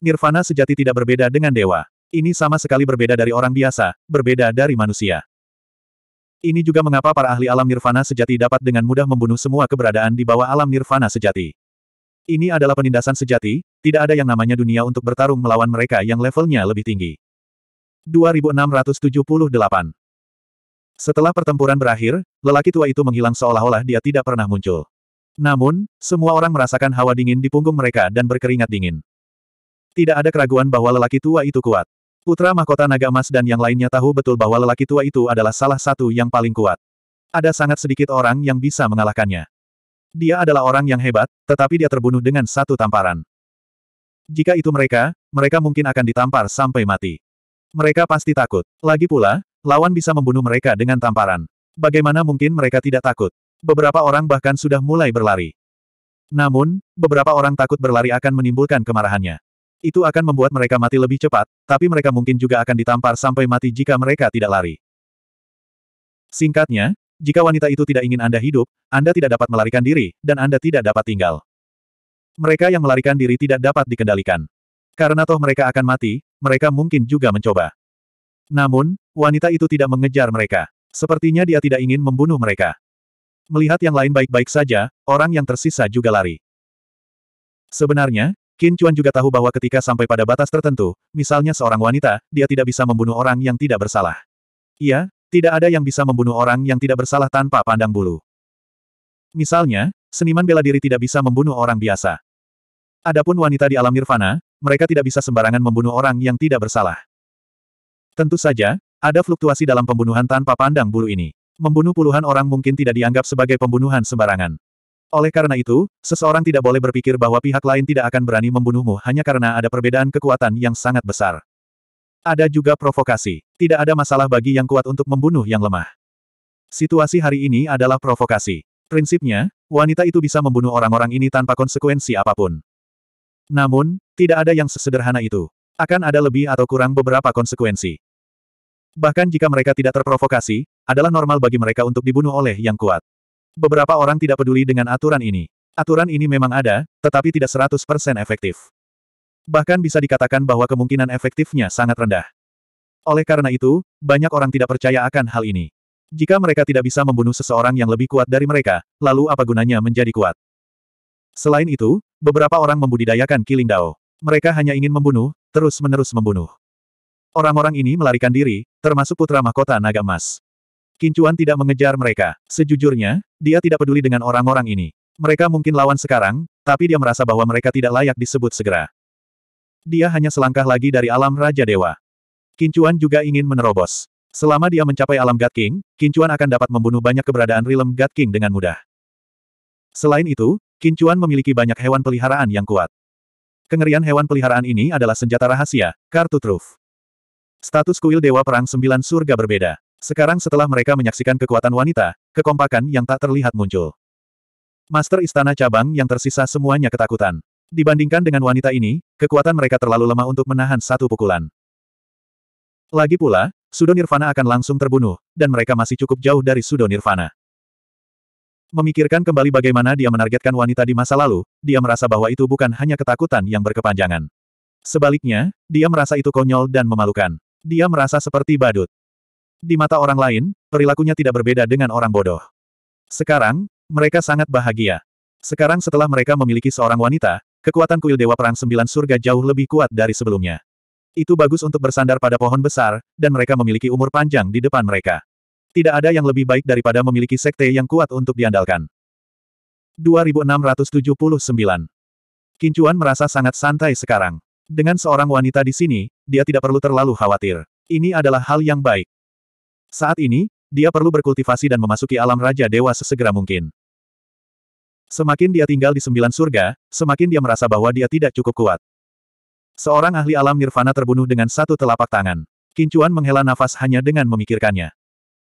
Nirvana sejati tidak berbeda dengan dewa. Ini sama sekali berbeda dari orang biasa, berbeda dari manusia. Ini juga mengapa para ahli alam nirvana sejati dapat dengan mudah membunuh semua keberadaan di bawah alam nirvana sejati. Ini adalah penindasan sejati, tidak ada yang namanya dunia untuk bertarung melawan mereka yang levelnya lebih tinggi. 2678 setelah pertempuran berakhir, lelaki tua itu menghilang seolah-olah dia tidak pernah muncul. Namun, semua orang merasakan hawa dingin di punggung mereka dan berkeringat dingin. Tidak ada keraguan bahwa lelaki tua itu kuat. Putra mahkota naga emas dan yang lainnya tahu betul bahwa lelaki tua itu adalah salah satu yang paling kuat. Ada sangat sedikit orang yang bisa mengalahkannya. Dia adalah orang yang hebat, tetapi dia terbunuh dengan satu tamparan. Jika itu mereka, mereka mungkin akan ditampar sampai mati. Mereka pasti takut. Lagi pula, lawan bisa membunuh mereka dengan tamparan. Bagaimana mungkin mereka tidak takut? Beberapa orang bahkan sudah mulai berlari. Namun, beberapa orang takut berlari akan menimbulkan kemarahannya. Itu akan membuat mereka mati lebih cepat, tapi mereka mungkin juga akan ditampar sampai mati jika mereka tidak lari. Singkatnya, jika wanita itu tidak ingin Anda hidup, Anda tidak dapat melarikan diri, dan Anda tidak dapat tinggal. Mereka yang melarikan diri tidak dapat dikendalikan. Karena toh mereka akan mati, mereka mungkin juga mencoba. Namun, wanita itu tidak mengejar mereka. Sepertinya dia tidak ingin membunuh mereka. Melihat yang lain baik-baik saja, orang yang tersisa juga lari. Sebenarnya, Qin Chuan juga tahu bahwa ketika sampai pada batas tertentu, misalnya seorang wanita, dia tidak bisa membunuh orang yang tidak bersalah. Iya, tidak ada yang bisa membunuh orang yang tidak bersalah tanpa pandang bulu. Misalnya, seniman bela diri tidak bisa membunuh orang biasa. Adapun wanita di alam nirvana, mereka tidak bisa sembarangan membunuh orang yang tidak bersalah. Tentu saja, ada fluktuasi dalam pembunuhan tanpa pandang bulu ini. Membunuh puluhan orang mungkin tidak dianggap sebagai pembunuhan sembarangan. Oleh karena itu, seseorang tidak boleh berpikir bahwa pihak lain tidak akan berani membunuhmu hanya karena ada perbedaan kekuatan yang sangat besar. Ada juga provokasi. Tidak ada masalah bagi yang kuat untuk membunuh yang lemah. Situasi hari ini adalah provokasi. Prinsipnya, wanita itu bisa membunuh orang-orang ini tanpa konsekuensi apapun. Namun, tidak ada yang sesederhana itu. Akan ada lebih atau kurang beberapa konsekuensi. Bahkan jika mereka tidak terprovokasi, adalah normal bagi mereka untuk dibunuh oleh yang kuat. Beberapa orang tidak peduli dengan aturan ini. Aturan ini memang ada, tetapi tidak 100% efektif. Bahkan bisa dikatakan bahwa kemungkinan efektifnya sangat rendah. Oleh karena itu, banyak orang tidak percaya akan hal ini. Jika mereka tidak bisa membunuh seseorang yang lebih kuat dari mereka, lalu apa gunanya menjadi kuat? Selain itu, beberapa orang membudidayakan Killing Dao. Mereka hanya ingin membunuh, terus-menerus membunuh. Orang-orang ini melarikan diri, termasuk putra mahkota naga emas. Kincuan tidak mengejar mereka. Sejujurnya, dia tidak peduli dengan orang-orang ini. Mereka mungkin lawan sekarang, tapi dia merasa bahwa mereka tidak layak disebut segera. Dia hanya selangkah lagi dari alam Raja Dewa. Kincuan juga ingin menerobos. Selama dia mencapai alam God King, Kincuan akan dapat membunuh banyak keberadaan realm God King dengan mudah. Selain itu, Kincuan memiliki banyak hewan peliharaan yang kuat. Kengerian hewan peliharaan ini adalah senjata rahasia, kartu truf. Status kuil Dewa Perang Sembilan Surga berbeda. Sekarang setelah mereka menyaksikan kekuatan wanita, kekompakan yang tak terlihat muncul. Master Istana Cabang yang tersisa semuanya ketakutan. Dibandingkan dengan wanita ini, kekuatan mereka terlalu lemah untuk menahan satu pukulan. Lagi pula, Sudo Nirvana akan langsung terbunuh, dan mereka masih cukup jauh dari Sudo Nirvana. Memikirkan kembali bagaimana dia menargetkan wanita di masa lalu, dia merasa bahwa itu bukan hanya ketakutan yang berkepanjangan. Sebaliknya, dia merasa itu konyol dan memalukan. Dia merasa seperti badut. Di mata orang lain, perilakunya tidak berbeda dengan orang bodoh. Sekarang, mereka sangat bahagia. Sekarang setelah mereka memiliki seorang wanita, kekuatan kuil Dewa Perang Sembilan Surga jauh lebih kuat dari sebelumnya. Itu bagus untuk bersandar pada pohon besar, dan mereka memiliki umur panjang di depan mereka. Tidak ada yang lebih baik daripada memiliki sekte yang kuat untuk diandalkan. 2679 Kincuan merasa sangat santai sekarang. Dengan seorang wanita di sini, dia tidak perlu terlalu khawatir. Ini adalah hal yang baik. Saat ini, dia perlu berkultivasi dan memasuki alam Raja Dewa sesegera mungkin. Semakin dia tinggal di sembilan surga, semakin dia merasa bahwa dia tidak cukup kuat. Seorang ahli alam nirvana terbunuh dengan satu telapak tangan. Kincuan menghela nafas hanya dengan memikirkannya.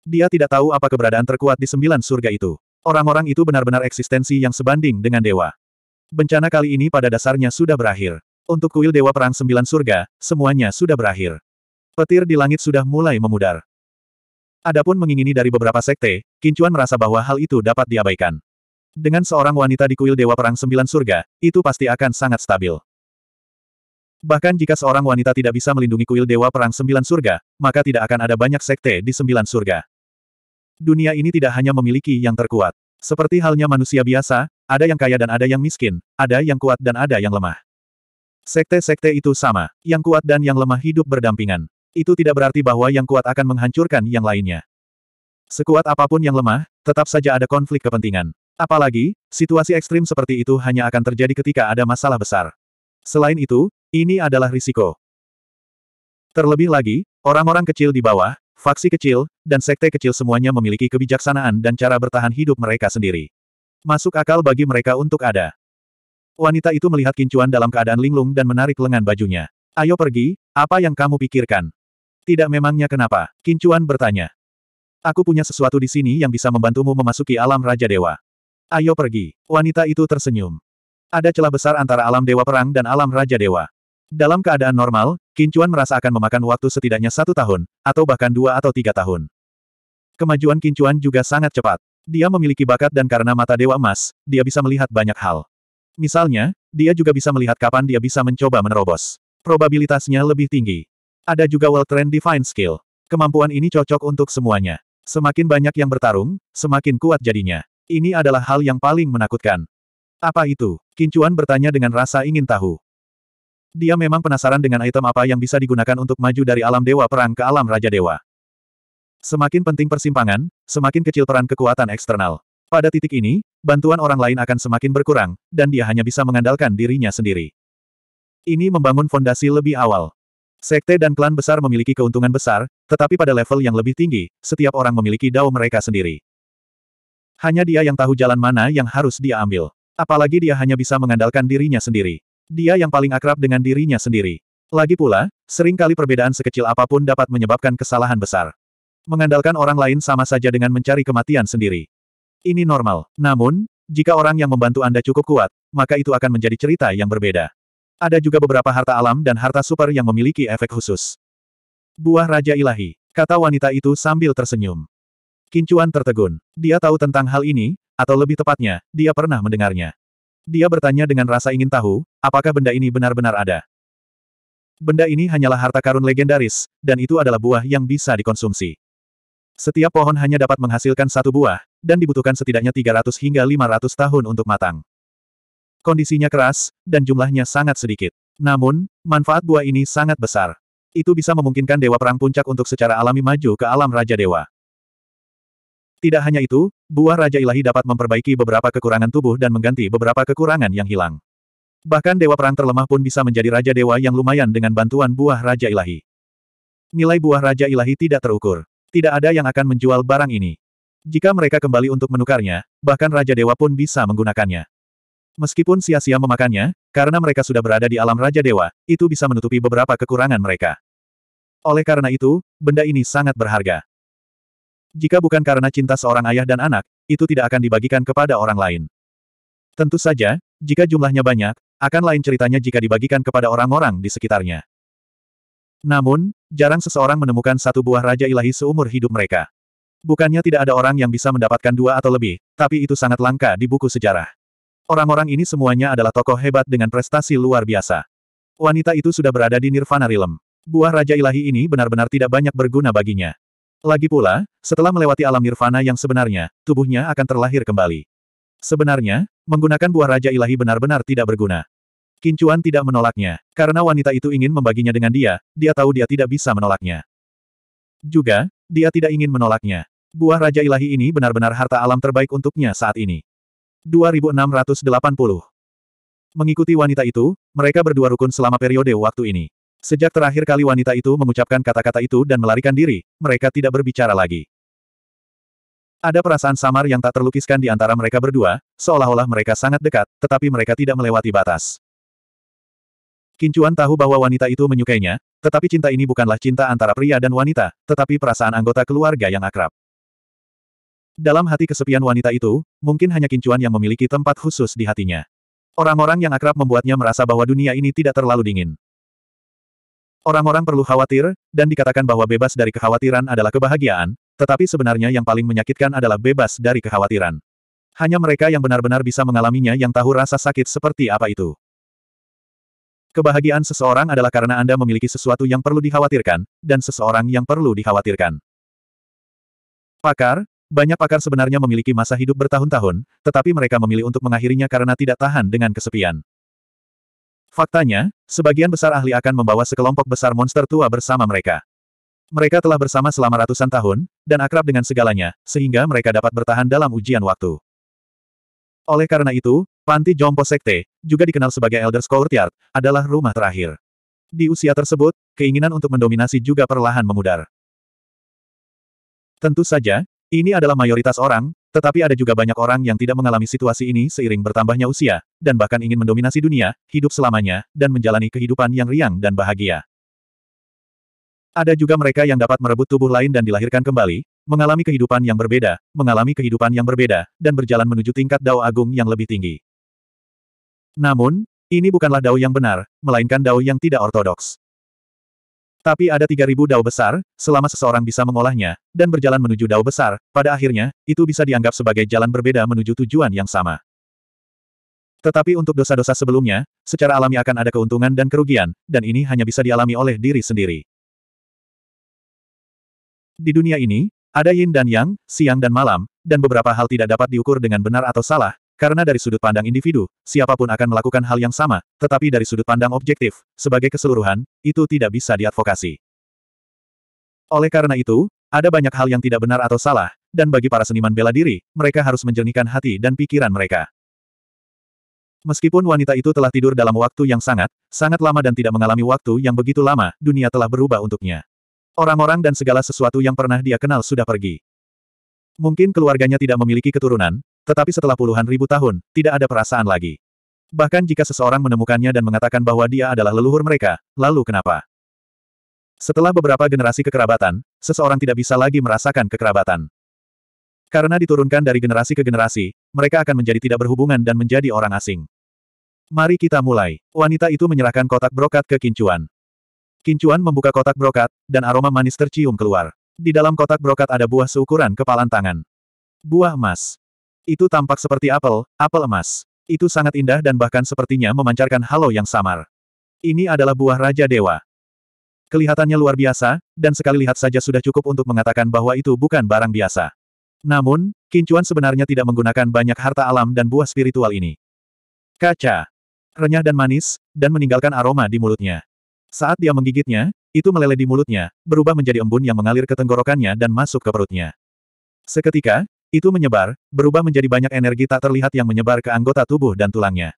Dia tidak tahu apa keberadaan terkuat di sembilan surga itu. Orang-orang itu benar-benar eksistensi yang sebanding dengan dewa. Bencana kali ini pada dasarnya sudah berakhir. Untuk kuil Dewa Perang Sembilan Surga, semuanya sudah berakhir. Petir di langit sudah mulai memudar. Adapun mengingini dari beberapa sekte, Kincuan merasa bahwa hal itu dapat diabaikan. Dengan seorang wanita di kuil Dewa Perang Sembilan Surga, itu pasti akan sangat stabil. Bahkan jika seorang wanita tidak bisa melindungi kuil Dewa Perang Sembilan Surga, maka tidak akan ada banyak sekte di Sembilan Surga. Dunia ini tidak hanya memiliki yang terkuat. Seperti halnya manusia biasa, ada yang kaya dan ada yang miskin, ada yang kuat dan ada yang lemah. Sekte-sekte itu sama, yang kuat dan yang lemah hidup berdampingan. Itu tidak berarti bahwa yang kuat akan menghancurkan yang lainnya. Sekuat apapun yang lemah, tetap saja ada konflik kepentingan. Apalagi, situasi ekstrim seperti itu hanya akan terjadi ketika ada masalah besar. Selain itu, ini adalah risiko. Terlebih lagi, orang-orang kecil di bawah, faksi kecil, dan sekte kecil semuanya memiliki kebijaksanaan dan cara bertahan hidup mereka sendiri. Masuk akal bagi mereka untuk ada. Wanita itu melihat Kincuan dalam keadaan linglung dan menarik lengan bajunya. Ayo pergi, apa yang kamu pikirkan? Tidak memangnya kenapa? Kincuan bertanya. Aku punya sesuatu di sini yang bisa membantumu memasuki alam Raja Dewa. Ayo pergi. Wanita itu tersenyum. Ada celah besar antara alam Dewa Perang dan alam Raja Dewa. Dalam keadaan normal, Kincuan merasa akan memakan waktu setidaknya satu tahun, atau bahkan dua atau tiga tahun. Kemajuan Kincuan juga sangat cepat. Dia memiliki bakat dan karena mata Dewa Emas, dia bisa melihat banyak hal. Misalnya, dia juga bisa melihat kapan dia bisa mencoba menerobos. Probabilitasnya lebih tinggi. Ada juga World Trend Define Skill. Kemampuan ini cocok untuk semuanya. Semakin banyak yang bertarung, semakin kuat jadinya. Ini adalah hal yang paling menakutkan. Apa itu? Kincuan bertanya dengan rasa ingin tahu. Dia memang penasaran dengan item apa yang bisa digunakan untuk maju dari alam dewa perang ke alam raja dewa. Semakin penting persimpangan, semakin kecil peran kekuatan eksternal. Pada titik ini, bantuan orang lain akan semakin berkurang, dan dia hanya bisa mengandalkan dirinya sendiri. Ini membangun fondasi lebih awal. Sekte dan klan besar memiliki keuntungan besar, tetapi pada level yang lebih tinggi, setiap orang memiliki dao mereka sendiri. Hanya dia yang tahu jalan mana yang harus dia ambil. Apalagi dia hanya bisa mengandalkan dirinya sendiri. Dia yang paling akrab dengan dirinya sendiri. Lagi pula, seringkali perbedaan sekecil apapun dapat menyebabkan kesalahan besar. Mengandalkan orang lain sama saja dengan mencari kematian sendiri. Ini normal. Namun, jika orang yang membantu Anda cukup kuat, maka itu akan menjadi cerita yang berbeda. Ada juga beberapa harta alam dan harta super yang memiliki efek khusus. Buah Raja Ilahi, kata wanita itu sambil tersenyum. Kincuan tertegun. Dia tahu tentang hal ini, atau lebih tepatnya, dia pernah mendengarnya. Dia bertanya dengan rasa ingin tahu, apakah benda ini benar-benar ada. Benda ini hanyalah harta karun legendaris, dan itu adalah buah yang bisa dikonsumsi. Setiap pohon hanya dapat menghasilkan satu buah, dan dibutuhkan setidaknya 300 hingga 500 tahun untuk matang. Kondisinya keras, dan jumlahnya sangat sedikit. Namun, manfaat buah ini sangat besar. Itu bisa memungkinkan Dewa Perang Puncak untuk secara alami maju ke alam Raja Dewa. Tidak hanya itu, buah Raja Ilahi dapat memperbaiki beberapa kekurangan tubuh dan mengganti beberapa kekurangan yang hilang. Bahkan Dewa Perang terlemah pun bisa menjadi Raja Dewa yang lumayan dengan bantuan buah Raja Ilahi. Nilai buah Raja Ilahi tidak terukur. Tidak ada yang akan menjual barang ini. Jika mereka kembali untuk menukarnya, bahkan Raja Dewa pun bisa menggunakannya. Meskipun sia-sia memakannya, karena mereka sudah berada di alam Raja Dewa, itu bisa menutupi beberapa kekurangan mereka. Oleh karena itu, benda ini sangat berharga. Jika bukan karena cinta seorang ayah dan anak, itu tidak akan dibagikan kepada orang lain. Tentu saja, jika jumlahnya banyak, akan lain ceritanya jika dibagikan kepada orang-orang di sekitarnya. Namun, jarang seseorang menemukan satu buah Raja Ilahi seumur hidup mereka. Bukannya tidak ada orang yang bisa mendapatkan dua atau lebih, tapi itu sangat langka di buku sejarah. Orang-orang ini semuanya adalah tokoh hebat dengan prestasi luar biasa. Wanita itu sudah berada di Nirvana Realm. Buah Raja Ilahi ini benar-benar tidak banyak berguna baginya. Lagi pula, setelah melewati alam nirvana yang sebenarnya, tubuhnya akan terlahir kembali. Sebenarnya, menggunakan buah Raja Ilahi benar-benar tidak berguna. Kincuan tidak menolaknya, karena wanita itu ingin membaginya dengan dia, dia tahu dia tidak bisa menolaknya. Juga, dia tidak ingin menolaknya. Buah Raja Ilahi ini benar-benar harta alam terbaik untuknya saat ini. 2680 Mengikuti wanita itu, mereka berdua rukun selama periode waktu ini. Sejak terakhir kali wanita itu mengucapkan kata-kata itu dan melarikan diri, mereka tidak berbicara lagi. Ada perasaan samar yang tak terlukiskan di antara mereka berdua, seolah-olah mereka sangat dekat, tetapi mereka tidak melewati batas. Kincuan tahu bahwa wanita itu menyukainya, tetapi cinta ini bukanlah cinta antara pria dan wanita, tetapi perasaan anggota keluarga yang akrab. Dalam hati kesepian wanita itu, mungkin hanya kincuan yang memiliki tempat khusus di hatinya. Orang-orang yang akrab membuatnya merasa bahwa dunia ini tidak terlalu dingin. Orang-orang perlu khawatir, dan dikatakan bahwa bebas dari kekhawatiran adalah kebahagiaan, tetapi sebenarnya yang paling menyakitkan adalah bebas dari kekhawatiran. Hanya mereka yang benar-benar bisa mengalaminya yang tahu rasa sakit seperti apa itu. Kebahagiaan seseorang adalah karena Anda memiliki sesuatu yang perlu dikhawatirkan, dan seseorang yang perlu dikhawatirkan. Pakar, banyak pakar sebenarnya memiliki masa hidup bertahun-tahun, tetapi mereka memilih untuk mengakhirinya karena tidak tahan dengan kesepian. Faktanya, sebagian besar ahli akan membawa sekelompok besar monster tua bersama mereka. Mereka telah bersama selama ratusan tahun, dan akrab dengan segalanya, sehingga mereka dapat bertahan dalam ujian waktu. Oleh karena itu, Panti Jompo Sekte, juga dikenal sebagai Elder Courtyard, adalah rumah terakhir. Di usia tersebut, keinginan untuk mendominasi juga perlahan memudar. Tentu saja, ini adalah mayoritas orang, tetapi ada juga banyak orang yang tidak mengalami situasi ini seiring bertambahnya usia, dan bahkan ingin mendominasi dunia, hidup selamanya, dan menjalani kehidupan yang riang dan bahagia. Ada juga mereka yang dapat merebut tubuh lain dan dilahirkan kembali, mengalami kehidupan yang berbeda, mengalami kehidupan yang berbeda, dan berjalan menuju tingkat dao agung yang lebih tinggi. Namun, ini bukanlah dao yang benar, melainkan dao yang tidak ortodoks. Tapi ada 3.000 dao besar, selama seseorang bisa mengolahnya, dan berjalan menuju dao besar, pada akhirnya, itu bisa dianggap sebagai jalan berbeda menuju tujuan yang sama. Tetapi untuk dosa-dosa sebelumnya, secara alami akan ada keuntungan dan kerugian, dan ini hanya bisa dialami oleh diri sendiri. Di dunia ini, ada yin dan yang, siang dan malam, dan beberapa hal tidak dapat diukur dengan benar atau salah, karena dari sudut pandang individu, siapapun akan melakukan hal yang sama, tetapi dari sudut pandang objektif, sebagai keseluruhan, itu tidak bisa diadvokasi. Oleh karena itu, ada banyak hal yang tidak benar atau salah, dan bagi para seniman bela diri, mereka harus menjernihkan hati dan pikiran mereka. Meskipun wanita itu telah tidur dalam waktu yang sangat, sangat lama dan tidak mengalami waktu yang begitu lama, dunia telah berubah untuknya. Orang-orang dan segala sesuatu yang pernah dia kenal sudah pergi. Mungkin keluarganya tidak memiliki keturunan, tetapi setelah puluhan ribu tahun, tidak ada perasaan lagi. Bahkan jika seseorang menemukannya dan mengatakan bahwa dia adalah leluhur mereka, lalu kenapa? Setelah beberapa generasi kekerabatan, seseorang tidak bisa lagi merasakan kekerabatan. Karena diturunkan dari generasi ke generasi, mereka akan menjadi tidak berhubungan dan menjadi orang asing. Mari kita mulai. Wanita itu menyerahkan kotak brokat ke Kincuan. Kincuan membuka kotak brokat, dan aroma manis tercium keluar. Di dalam kotak brokat ada buah seukuran kepalan tangan. Buah emas. Itu tampak seperti apel, apel emas. Itu sangat indah dan bahkan sepertinya memancarkan halo yang samar. Ini adalah buah Raja Dewa. Kelihatannya luar biasa, dan sekali lihat saja sudah cukup untuk mengatakan bahwa itu bukan barang biasa. Namun, Kincuan sebenarnya tidak menggunakan banyak harta alam dan buah spiritual ini. Kaca. Renyah dan manis, dan meninggalkan aroma di mulutnya. Saat dia menggigitnya, itu meleleh di mulutnya, berubah menjadi embun yang mengalir ke tenggorokannya dan masuk ke perutnya. Seketika, itu menyebar, berubah menjadi banyak energi tak terlihat yang menyebar ke anggota tubuh dan tulangnya.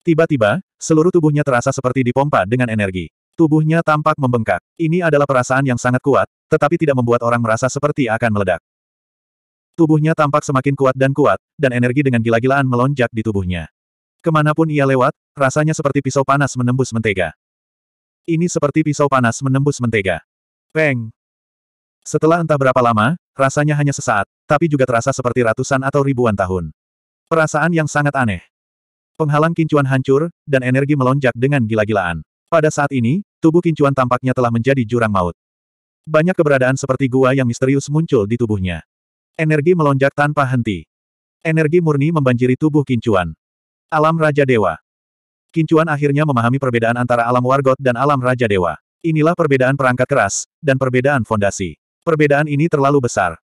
Tiba-tiba, seluruh tubuhnya terasa seperti dipompa dengan energi. Tubuhnya tampak membengkak. Ini adalah perasaan yang sangat kuat, tetapi tidak membuat orang merasa seperti akan meledak. Tubuhnya tampak semakin kuat dan kuat, dan energi dengan gila-gilaan melonjak di tubuhnya. Kemanapun ia lewat, rasanya seperti pisau panas menembus mentega. Ini seperti pisau panas menembus mentega. Peng! Setelah entah berapa lama, rasanya hanya sesaat, tapi juga terasa seperti ratusan atau ribuan tahun. Perasaan yang sangat aneh. Penghalang kincuan hancur, dan energi melonjak dengan gila-gilaan. Pada saat ini, tubuh kincuan tampaknya telah menjadi jurang maut. Banyak keberadaan seperti gua yang misterius muncul di tubuhnya. Energi melonjak tanpa henti. Energi murni membanjiri tubuh kincuan. Alam Raja Dewa. Kincuan akhirnya memahami perbedaan antara alam wargot dan alam Raja Dewa. Inilah perbedaan perangkat keras, dan perbedaan fondasi. Perbedaan ini terlalu besar,